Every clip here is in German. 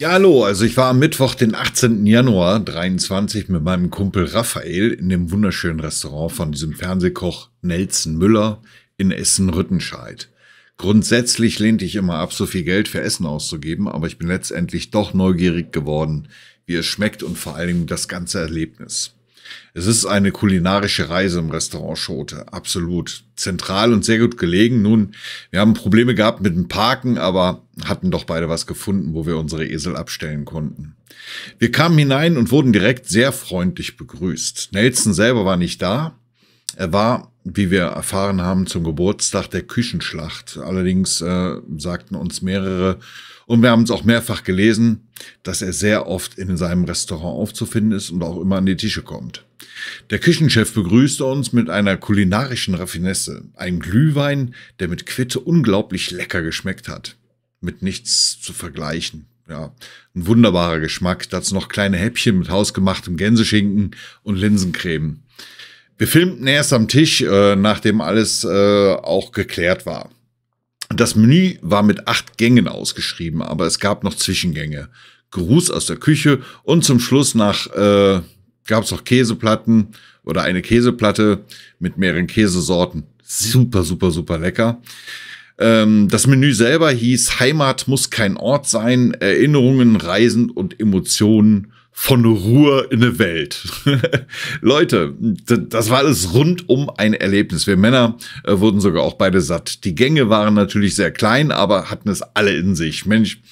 Ja, hallo, also ich war am Mittwoch, den 18. Januar 23 mit meinem Kumpel Raphael in dem wunderschönen Restaurant von diesem Fernsehkoch Nelson Müller in Essen-Rüttenscheid. Grundsätzlich lehnte ich immer ab, so viel Geld für Essen auszugeben, aber ich bin letztendlich doch neugierig geworden, wie es schmeckt und vor allem das ganze Erlebnis. Es ist eine kulinarische Reise im Restaurant Schote, absolut. Zentral und sehr gut gelegen. Nun, wir haben Probleme gehabt mit dem Parken, aber hatten doch beide was gefunden, wo wir unsere Esel abstellen konnten. Wir kamen hinein und wurden direkt sehr freundlich begrüßt. Nelson selber war nicht da. Er war wie wir erfahren haben, zum Geburtstag der Küchenschlacht. Allerdings äh, sagten uns mehrere, und wir haben es auch mehrfach gelesen, dass er sehr oft in seinem Restaurant aufzufinden ist und auch immer an die Tische kommt. Der Küchenchef begrüßte uns mit einer kulinarischen Raffinesse, einem Glühwein, der mit Quitte unglaublich lecker geschmeckt hat. Mit nichts zu vergleichen. Ja, ein wunderbarer Geschmack. Dazu noch kleine Häppchen mit hausgemachtem Gänseschinken und Linsencreme. Wir filmten erst am Tisch, äh, nachdem alles äh, auch geklärt war. Das Menü war mit acht Gängen ausgeschrieben, aber es gab noch Zwischengänge. Gruß aus der Küche und zum Schluss nach äh, gab es noch Käseplatten oder eine Käseplatte mit mehreren Käsesorten. Super, super, super lecker. Ähm, das Menü selber hieß Heimat muss kein Ort sein, Erinnerungen, Reisen und Emotionen von Ruhe in eine Welt. Leute, das war alles rundum ein Erlebnis. Wir Männer äh, wurden sogar auch beide satt. Die Gänge waren natürlich sehr klein, aber hatten es alle in sich. Mensch,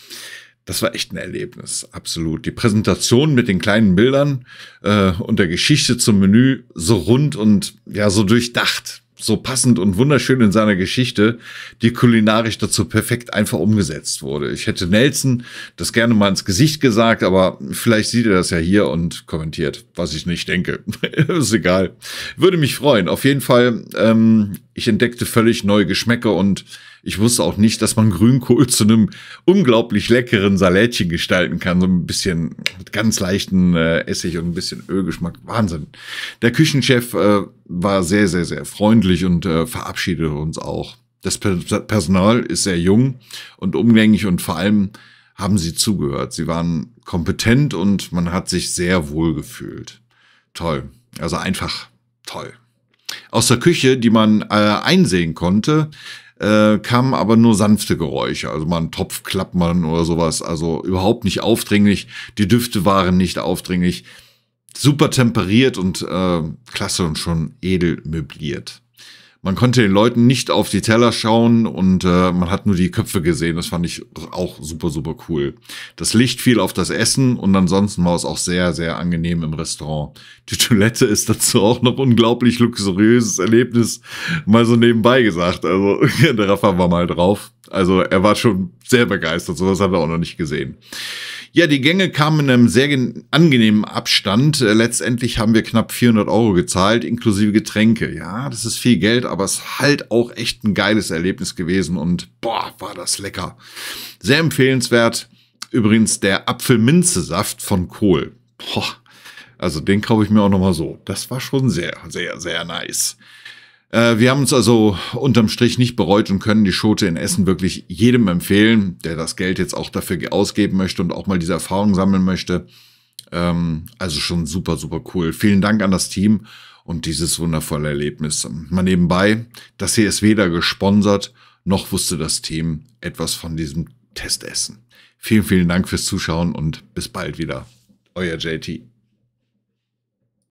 das war echt ein Erlebnis, absolut. Die Präsentation mit den kleinen Bildern äh, und der Geschichte zum Menü so rund und ja so durchdacht so passend und wunderschön in seiner Geschichte, die kulinarisch dazu perfekt einfach umgesetzt wurde. Ich hätte Nelson das gerne mal ins Gesicht gesagt, aber vielleicht sieht er das ja hier und kommentiert, was ich nicht denke. ist egal. Würde mich freuen. Auf jeden Fall ähm, ich entdeckte völlig neue Geschmäcker und ich wusste auch nicht, dass man Grünkohl zu einem unglaublich leckeren Salätchen gestalten kann. So ein bisschen mit ganz leichten äh, Essig und ein bisschen Ölgeschmack. Wahnsinn. Der Küchenchef äh, war sehr, sehr, sehr freundlich und äh, verabschiedete uns auch. Das Personal ist sehr jung und umgänglich und vor allem haben sie zugehört. Sie waren kompetent und man hat sich sehr wohl gefühlt. Toll. Also einfach toll. Aus der Küche, die man äh, einsehen konnte, äh, kamen aber nur sanfte Geräusche, also mal ein klappern oder sowas, also überhaupt nicht aufdringlich. Die Düfte waren nicht aufdringlich. Super temperiert und äh, klasse und schon edel möbliert man konnte den Leuten nicht auf die Teller schauen und äh, man hat nur die Köpfe gesehen. Das fand ich auch super, super cool. Das Licht fiel auf das Essen und ansonsten war es auch sehr, sehr angenehm im Restaurant. Die Toilette ist dazu auch noch unglaublich luxuriöses Erlebnis, mal so nebenbei gesagt. Also der Rafa war mal drauf. Also er war schon sehr begeistert. Sowas hat er auch noch nicht gesehen. Ja, die Gänge kamen in einem sehr angenehmen Abstand. Äh, letztendlich haben wir knapp 400 Euro gezahlt, inklusive Getränke. Ja, das ist viel Geld, aber es ist halt auch echt ein geiles Erlebnis gewesen und boah, war das lecker. Sehr empfehlenswert. Übrigens der Apfelminzesaft von Kohl. Boah, also den kaufe ich mir auch nochmal so. Das war schon sehr, sehr, sehr nice. Äh, wir haben uns also unterm Strich nicht bereut und können die Schote in Essen wirklich jedem empfehlen, der das Geld jetzt auch dafür ausgeben möchte und auch mal diese Erfahrung sammeln möchte. Ähm, also schon super, super cool. Vielen Dank an das Team und dieses wundervolle Erlebnis. Mal nebenbei, das hier ist weder gesponsert, noch wusste das Team etwas von diesem Testessen. Vielen, vielen Dank fürs Zuschauen und bis bald wieder. Euer JT.